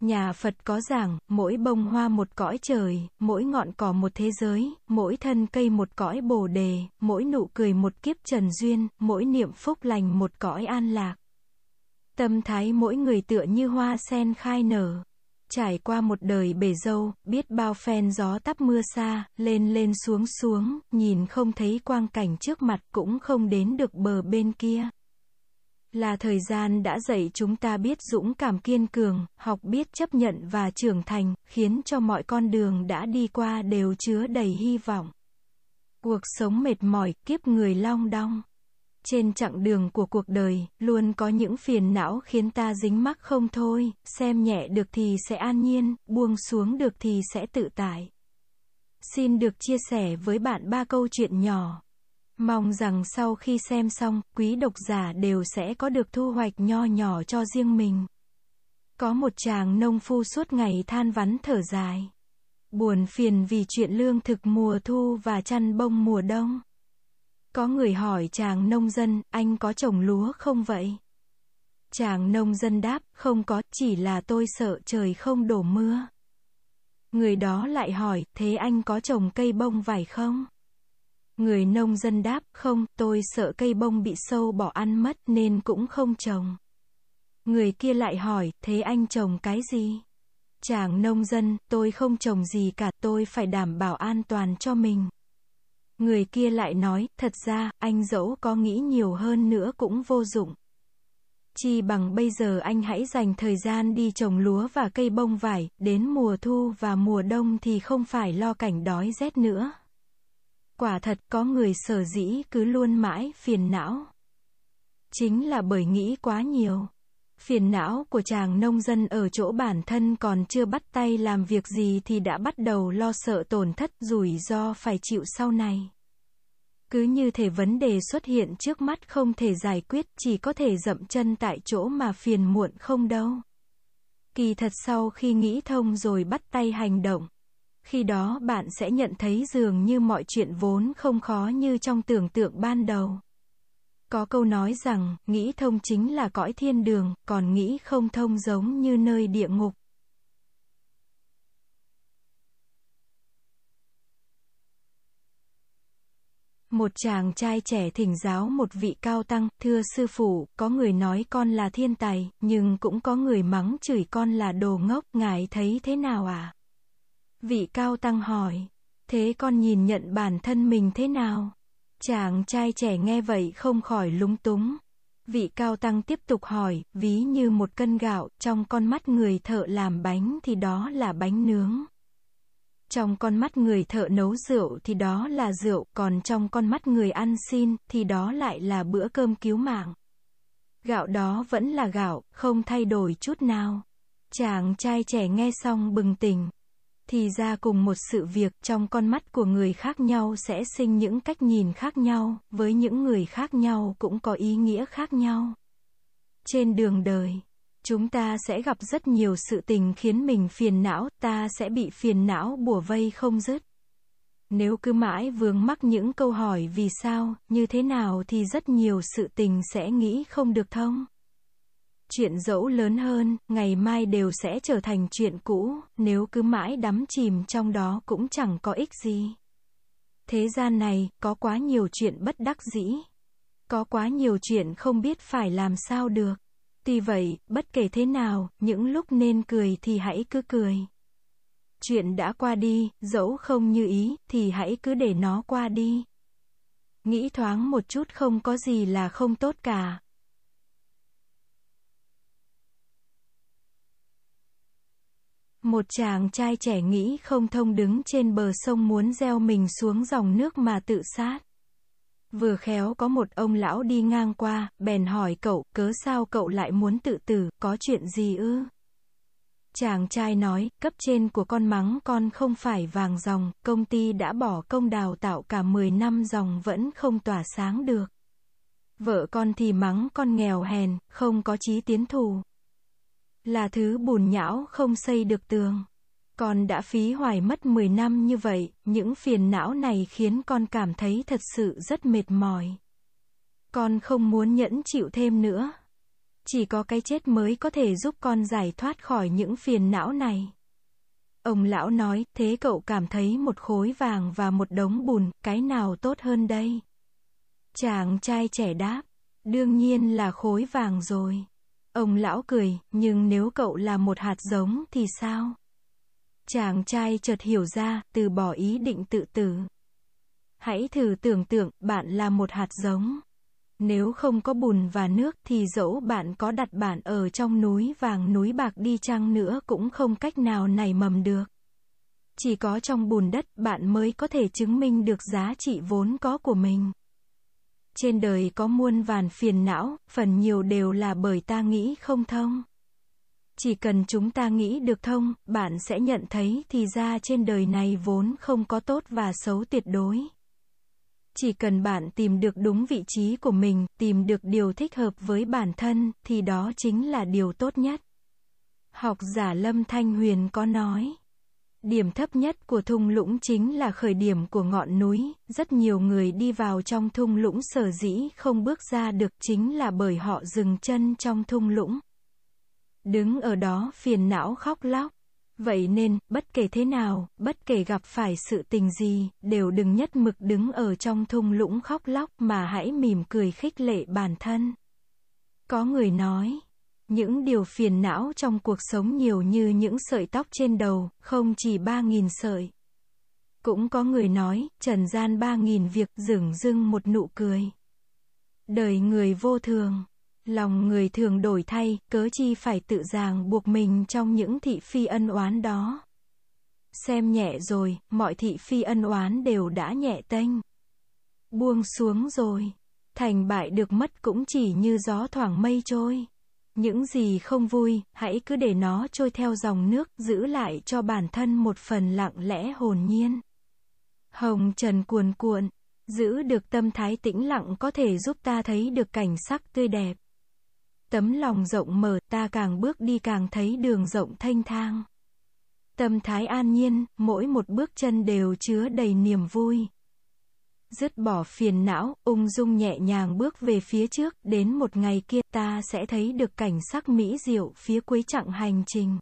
Nhà Phật có giảng, mỗi bông hoa một cõi trời, mỗi ngọn cỏ một thế giới, mỗi thân cây một cõi bồ đề, mỗi nụ cười một kiếp trần duyên, mỗi niệm phúc lành một cõi an lạc. Tâm thái mỗi người tựa như hoa sen khai nở. Trải qua một đời bể dâu, biết bao phen gió tắp mưa xa, lên lên xuống xuống, nhìn không thấy quang cảnh trước mặt cũng không đến được bờ bên kia là thời gian đã dạy chúng ta biết dũng cảm kiên cường, học biết chấp nhận và trưởng thành, khiến cho mọi con đường đã đi qua đều chứa đầy hy vọng. Cuộc sống mệt mỏi, kiếp người long đong. Trên chặng đường của cuộc đời, luôn có những phiền não khiến ta dính mắc không thôi, xem nhẹ được thì sẽ an nhiên, buông xuống được thì sẽ tự tại. Xin được chia sẻ với bạn ba câu chuyện nhỏ Mong rằng sau khi xem xong, quý độc giả đều sẽ có được thu hoạch nho nhỏ cho riêng mình. Có một chàng nông phu suốt ngày than vắn thở dài. Buồn phiền vì chuyện lương thực mùa thu và chăn bông mùa đông. Có người hỏi chàng nông dân, anh có trồng lúa không vậy? Chàng nông dân đáp, không có, chỉ là tôi sợ trời không đổ mưa. Người đó lại hỏi, thế anh có trồng cây bông vải không? Người nông dân đáp, không, tôi sợ cây bông bị sâu bỏ ăn mất nên cũng không trồng. Người kia lại hỏi, thế anh trồng cái gì? Chàng nông dân, tôi không trồng gì cả, tôi phải đảm bảo an toàn cho mình. Người kia lại nói, thật ra, anh dẫu có nghĩ nhiều hơn nữa cũng vô dụng. Chi bằng bây giờ anh hãy dành thời gian đi trồng lúa và cây bông vải, đến mùa thu và mùa đông thì không phải lo cảnh đói rét nữa. Quả thật có người sở dĩ cứ luôn mãi phiền não. Chính là bởi nghĩ quá nhiều. Phiền não của chàng nông dân ở chỗ bản thân còn chưa bắt tay làm việc gì thì đã bắt đầu lo sợ tổn thất rủi ro phải chịu sau này. Cứ như thể vấn đề xuất hiện trước mắt không thể giải quyết, chỉ có thể dậm chân tại chỗ mà phiền muộn không đâu. Kỳ thật sau khi nghĩ thông rồi bắt tay hành động khi đó bạn sẽ nhận thấy dường như mọi chuyện vốn không khó như trong tưởng tượng ban đầu có câu nói rằng nghĩ thông chính là cõi thiên đường còn nghĩ không thông giống như nơi địa ngục Một chàng trai trẻ thỉnh giáo một vị cao tăng, thưa sư phụ, có người nói con là thiên tài, nhưng cũng có người mắng chửi con là đồ ngốc, ngài thấy thế nào ạ? À? Vị cao tăng hỏi, thế con nhìn nhận bản thân mình thế nào? Chàng trai trẻ nghe vậy không khỏi lúng túng. Vị cao tăng tiếp tục hỏi, ví như một cân gạo, trong con mắt người thợ làm bánh thì đó là bánh nướng. Trong con mắt người thợ nấu rượu thì đó là rượu, còn trong con mắt người ăn xin thì đó lại là bữa cơm cứu mạng. Gạo đó vẫn là gạo, không thay đổi chút nào. Chàng trai trẻ nghe xong bừng tỉnh thì ra cùng một sự việc trong con mắt của người khác nhau sẽ sinh những cách nhìn khác nhau, với những người khác nhau cũng có ý nghĩa khác nhau. Trên đường đời, chúng ta sẽ gặp rất nhiều sự tình khiến mình phiền não, ta sẽ bị phiền não bủa vây không dứt. Nếu cứ mãi vướng mắc những câu hỏi vì sao, như thế nào thì rất nhiều sự tình sẽ nghĩ không được thông chuyện dẫu lớn hơn, ngày mai đều sẽ trở thành chuyện cũ, nếu cứ mãi đắm chìm trong đó cũng chẳng có ích gì. Thế gian này, có quá nhiều chuyện bất đắc dĩ. Có quá nhiều chuyện không biết phải làm sao được. Tuy vậy, bất kể thế nào, những lúc nên cười thì hãy cứ cười. Chuyện đã qua đi, dẫu không như ý, thì hãy cứ để nó qua đi. Nghĩ thoáng một chút không có gì là không tốt cả. Một chàng trai trẻ nghĩ không thông đứng trên bờ sông muốn gieo mình xuống dòng nước mà tự sát. Vừa khéo có một ông lão đi ngang qua, bèn hỏi cậu, cớ sao cậu lại muốn tự tử, có chuyện gì ư? Chàng trai nói, cấp trên của con mắng con không phải vàng dòng, công ty đã bỏ công đào tạo cả 10 năm dòng vẫn không tỏa sáng được. Vợ con thì mắng con nghèo hèn, không có chí tiến thù là thứ bùn nhão không xây được tường. Con đã phí hoài mất 10 năm như vậy, những phiền não này khiến con cảm thấy thật sự rất mệt mỏi. Con không muốn nhẫn chịu thêm nữa. Chỉ có cái chết mới có thể giúp con giải thoát khỏi những phiền não này. Ông lão nói, thế cậu cảm thấy một khối vàng và một đống bùn, cái nào tốt hơn đây? Chàng trai trẻ đáp, đương nhiên là khối vàng rồi. Ông lão cười, nhưng nếu cậu là một hạt giống thì sao? Chàng trai chợt hiểu ra, từ bỏ ý định tự tử. Hãy thử tưởng tượng, bạn là một hạt giống. Nếu không có bùn và nước thì dẫu bạn có đặt bạn ở trong núi vàng núi bạc đi chăng nữa cũng không cách nào nảy mầm được. Chỉ có trong bùn đất bạn mới có thể chứng minh được giá trị vốn có của mình trên đời có muôn vàn phiền não, phần nhiều đều là bởi ta nghĩ không thông. Chỉ cần chúng ta nghĩ được thông, bạn sẽ nhận thấy thì ra trên đời này vốn không có tốt và xấu tuyệt đối. Chỉ cần bạn tìm được đúng vị trí của mình, tìm được điều thích hợp với bản thân, thì đó chính là điều tốt nhất. Học giả Lâm Thanh Huyền có nói. Điểm thấp nhất của thung lũng chính là khởi điểm của ngọn núi, rất nhiều người đi vào trong thung lũng sở dĩ không bước ra được chính là bởi họ dừng chân trong thung lũng. Đứng ở đó phiền não khóc lóc. Vậy nên, bất kể thế nào, bất kể gặp phải sự tình gì, đều đừng nhất mực đứng ở trong thung lũng khóc lóc mà hãy mỉm cười khích lệ bản thân. Có người nói, những điều phiền não trong cuộc sống nhiều như những sợi tóc trên đầu, không chỉ ba nghìn sợi. Cũng có người nói, trần gian ba nghìn việc, dửng dưng một nụ cười. Đời người vô thường, lòng người thường đổi thay, cớ chi phải tự ràng buộc mình trong những thị phi ân oán đó. Xem nhẹ rồi, mọi thị phi ân oán đều đã nhẹ tênh. Buông xuống rồi, thành bại được mất cũng chỉ như gió thoảng mây trôi. Những gì không vui, hãy cứ để nó trôi theo dòng nước, giữ lại cho bản thân một phần lặng lẽ hồn nhiên. Hồng Trần cuồn cuộn, giữ được tâm thái tĩnh lặng có thể giúp ta thấy được cảnh sắc tươi đẹp. Tấm lòng rộng mở, ta càng bước đi càng thấy đường rộng thanh thang. Tâm thái an nhiên, mỗi một bước chân đều chứa đầy niềm vui dứt bỏ phiền não, ung dung nhẹ nhàng bước về phía trước, đến một ngày kia ta sẽ thấy được cảnh sắc mỹ diệu phía cuối chặng hành trình.